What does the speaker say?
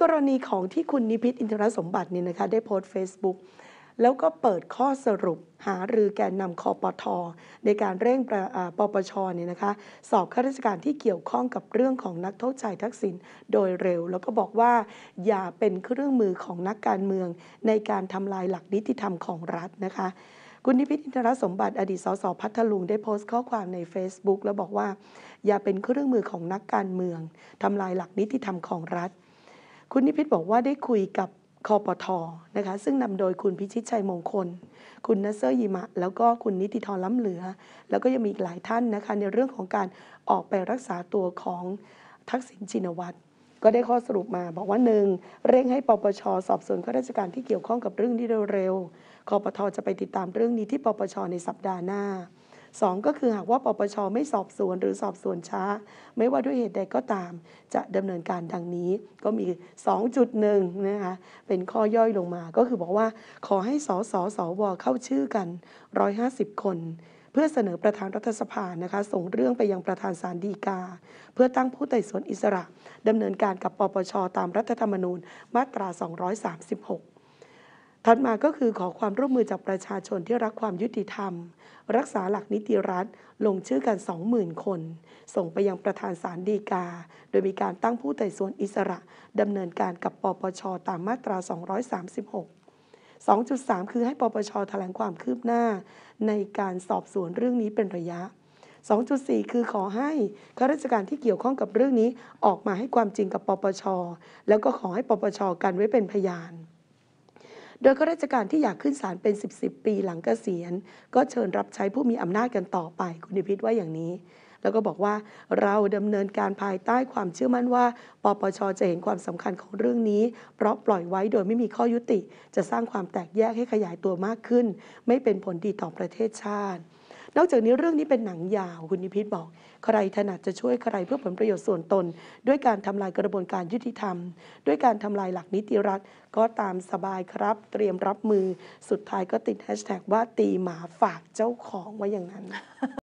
กรณีของที่คุณนิพิษอินทรสมบัตินี่นะคะได้โพสต์เฟซบุ๊กแล้วก็เปิดข้อสรุปหารือแกนนำคอปทอ ในการเร่งปปชเนี่ยนะคะสอบข้าราชการที่เกี่ยวข้องกับเรื่องของนักโทษชายทักษิณโดยเร็ว แล้วก็บอกว่าอย่าเป็นเครื่องมือของนักการเมือง ในการทำลายหลักนิติธรรมของรัฐนะคะคุณนิพิษอินทรสมบัติ อดีตสสพัทลุงได้โพสต์ข้อความใน Facebook แล้วบอกว่า อย่าเป็นเครื่องมือของนักการเมืองทำลายหลักนิติธรรมของรัฐคุณนิพิษบอกว่าได้คุยกับคอปทอนะคะซึ่งนำโดยคุณพิชิตชัยมงคล คุณนัสเซอร์ยิมะ แล้วก็คุณนิติธรล้ำเหลือ แล้วก็ยังมีอีกหลายท่านนะคะ ในเรื่องของการออกไปรักษาตัวของทักษิณชินวัตรก็ได้ข้อสรุปมาบอกว่าหนึ่ง เร่งให้ปปชสอบสวนข้าราชการที่เกี่ยวข้องกับเรื่องนี้เร็วๆคอปทอจะไปติดตามเรื่องนี้ที่ปปชในสัปดาห์หน้าสองก็คือหากว่าปปช ไม่สอบสวนหรือสอบสวนช้า ไม่ว่าด้วยเหตุใดก็ตาม จะดำเนินการดังนี้ก็มี 2.1นะคะเป็นข้อย่อยลงมา ก็คือบอกว่าขอให้สสสวเข้าชื่อกัน 150 คน เพื่อเสนอประธานรัฐสภานะคะ ส่งเรื่องไปยังประธานศาลฎีกา เพื่อตั้งผู้ไต่สวนอิสระดำเนินการกับปปช ตามรัฐธรรมนูญมาตรา 236ถัดมาก็คือขอความร่วมมือจากประชาชนที่รักความยุติธรรม รักษาหลักนิติรัฐ ลงชื่อกัน 20,000 คน ส่งไปยังประธานศาลฎีกา โดยมีการตั้งผู้ไต่สวนอิสระดำเนินการกับปปชตามมาตรา 236 2.3 คือให้ปปชแถลงความคืบหน้า ในการสอบสวนเรื่องนี้เป็นระยะ 2.4 คือขอให้ข้าราชการที่เกี่ยวข้องกับเรื่องนี้ออกมาให้ความจริงกับปปชแล้วก็ขอให้ปปชกันไว้เป็นพยานโดยข้าราชการที่อยากขึ้นศาลเป็น 10บสปีหลังเกษียณ ก็เชิญรับใช้ผู้มีอำนาจกันต่อไปคุณนิพิษว่าอย่างนี้ แล้วก็บอกว่าเราดำเนินการภายใต้ความเชื่อมั่นว่าปปชจะเห็นความสำคัญของเรื่องนี้ เพราะปล่อยไว้โดยไม่มีข้อยุติ จะสร้างความแตกแยกให้ขยายตัวมากขึ้น ไม่เป็นผลดีต่อประเทศชาตินอกจากนี้เรื่องนี้เป็นหนังยาว คุณนิพิษบอก ใครถนัดจะช่วยใครเพื่อผลประโยชน์ส่วนตน ด้วยการทำลายกระบวนการยุติธรรม ด้วยการทำลายหลักนิติรัฐ ก็ตามสบายครับ เตรียมรับมือสุดท้ายก็ติดแฮชแท็กว่าตีหมาฝากเจ้าของไว้อย่างนั้น